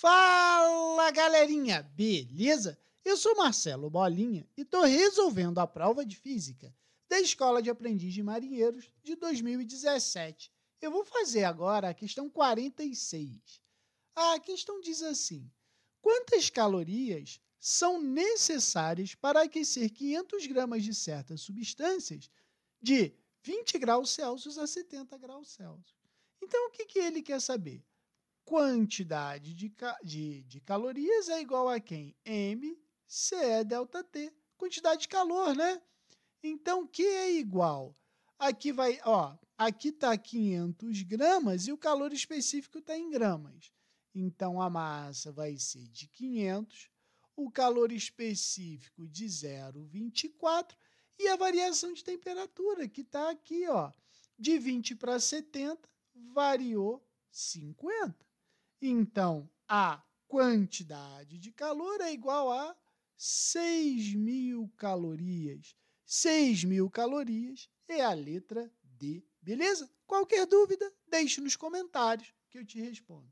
Fala galerinha, beleza? Eu sou Marcelo Bolinha e estou resolvendo a prova de física da Escola de Aprendiz de Marinheiros de 2017. Eu vou fazer agora a questão 46. A questão diz assim: quantas calorias são necessárias para aquecer 500 gramas de certas substâncias de 20 graus Celsius a 70 graus Celsius? Então, o que, que ele quer saber? quantidade de, de, de calorias é igual a quem? MCE delta T, quantidade de calor, né? Então, que é igual? Aqui vai, ó, aqui está 500 gramas e o calor específico está em gramas. Então, a massa vai ser de 500, o calor específico de 0,24 e a variação de temperatura, que está aqui, ó, de 20 para 70, variou 50. Então, a quantidade de calor é igual a 6.000 mil calorias. 6.000 mil calorias é a letra D, beleza? Qualquer dúvida, deixe nos comentários que eu te respondo.